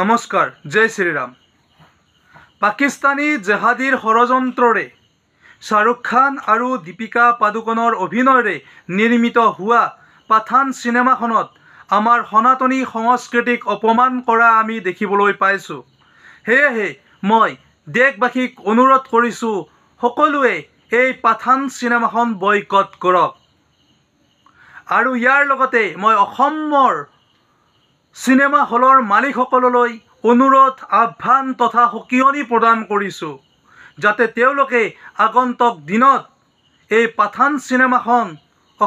নমস্কাৰ জয় শ্ৰীৰাম পাকিস্তানী জেহাদীৰ ষড়যন্ত্ৰৰে শ্বাহৰুখ খান আৰু দীপিকা পাডুকনৰ অভিনয়ৰে নিৰ্মিত হোৱা পাঠান চিনেমাখনত আমাৰ সনাতনী সংস্কৃতিক অপমান কৰা আমি দেখিবলৈ পাইছোঁ সেয়েহে মই দেশবাসীক অনুৰোধ কৰিছোঁ সকলোৱে এই পাঠান চিনেমাখন বয়কট কৰক আৰু ইয়াৰ লগতে মই অসমৰ চিনেমা হলৰ মালিকসকললৈ অনুৰোধ আহ্বান তথা সকিয়নি প্ৰদান কৰিছোঁ যাতে তেওঁলোকে আগন্তুক দিনত এই পাঠান চিনেমাখন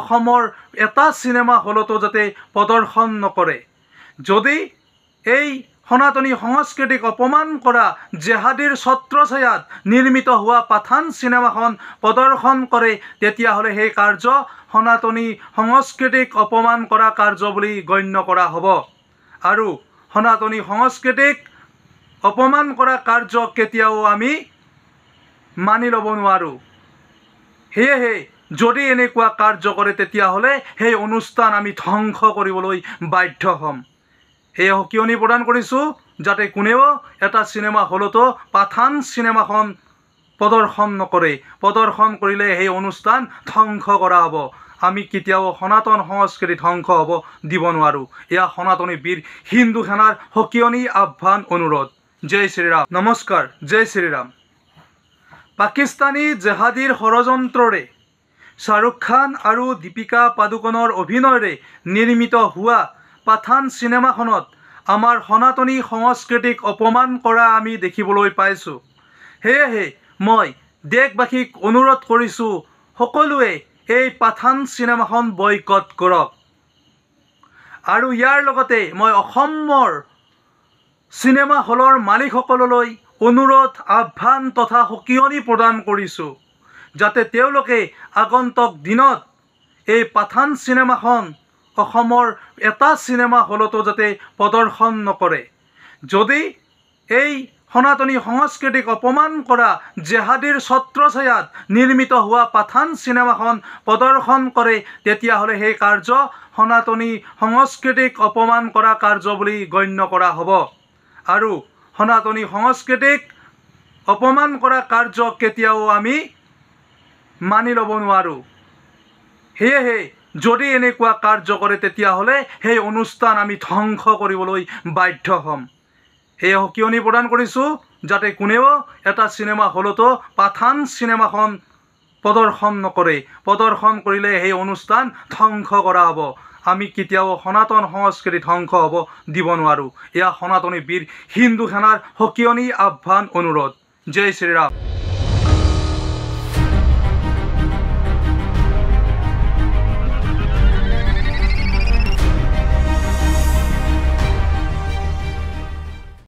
অসমৰ এটা চিনেমা হলতো যাতে প্ৰদৰ্শন নকৰে যদি এই সনাতনী সংস্কৃতিক অপমান কৰা জেহাদীৰ ছত্ৰছায়াত নিৰ্মিত হোৱা পাঠান চিনেমাখন প্ৰদৰ্শন কৰে তেতিয়াহ'লে সেই কাৰ্য সনাতনী সংস্কৃতিক অপমান কৰা কাৰ্য বুলি গণ্য কৰা হ'ব আৰু সনাতনী সংস্কৃতিক অপমান কৰা কাৰ্য কেতিয়াও আমি মানি ল'ব নোৱাৰোঁ সেয়েহে যদি এনেকুৱা কাৰ্য কৰে তেতিয়াহ'লে সেই অনুষ্ঠান আমি ধ্বংস কৰিবলৈ বাধ্য হ'ম সেয়ে সকিয়নি প্ৰদান কৰিছোঁ যাতে কোনেও এটা চিনেমা হলতো পাঠান চিনেমাখন প্ৰদৰ্শন নকৰে প্ৰদৰ্শন কৰিলে সেই অনুষ্ঠান ধ্বংস কৰা হ'ব আমি কেতিয়াও সনাতন সংস্কৃতি ধ্বংস হ'ব দিব নোৱাৰোঁ এয়া সনাতনী বীৰ হিন্দু সেনাৰ সকীয়নী আহ্বান অনুৰোধ জয় শ্ৰীৰাম নমস্কাৰ জয় শ্ৰীৰাম পাকিস্তানী জেহাদীৰ ষড়যন্ত্ৰৰে শ্বাহৰুখ খান আৰু দীপিকা পাডুকনৰ অভিনয়ৰে নিৰ্মিত হোৱা পাঠান চিনেমাখনত আমাৰ সনাতনী সংস্কৃতিক অপমান কৰা আমি দেখিবলৈ পাইছোঁ সেয়েহে মই দেশবাসীক অনুৰোধ কৰিছোঁ সকলোৱে এই পাঠান চিনেমাখন বয়কট কৰক আৰু ইয়াৰ লগতে মই অসমৰ চিনেমা হলৰ মালিকসকললৈ অনুৰোধ আহ্বান তথা সকিয়নি প্ৰদান কৰিছোঁ যাতে তেওঁলোকে আগন্তক দিনত এই পাঠান চিনেমাখন অসমৰ এটা চিনেমা হলতো যাতে প্ৰদৰ্শন নকৰে যদি এই সনাতনী সংস্কৃতিক অপমান কৰা জেহাদীৰ ছত্ৰছায়াত নিৰ্মিত হোৱা পাঠান চিনেমাখন প্ৰদৰ্শন কৰে তেতিয়াহ'লে সেই কাৰ্য সনাতনী সংস্কৃতিক অপমান কৰা কাৰ্য বুলি গণ্য কৰা হ'ব আৰু সনাতনী সংস্কৃতিক অপমান কৰা কাৰ্য কেতিয়াও আমি মানি ল'ব নোৱাৰোঁ সেয়েহে যদি এনেকুৱা কাৰ্য কৰে তেতিয়াহ'লে সেই অনুষ্ঠান আমি ধ্বংস কৰিবলৈ বাধ্য হ'ম সেয়েহ কিয়নি প্ৰদান কৰিছোঁ যাতে কোনেও এটা চিনেমা হলতো পাঠান চিনেমাখন প্ৰদৰ্শন নকৰে প্ৰদৰ্শন কৰিলে সেই অনুষ্ঠান ধ্বংস কৰা হ'ব আমি কেতিয়াও সনাতন সংস্কৃতি ধ্বংস হ'ব দিব নোৱাৰোঁ এয়া সনাতনী বীৰ হিন্দু সেনাৰ সকিয়নি আহ্বান অনুৰোধ জয় শ্ৰীৰাম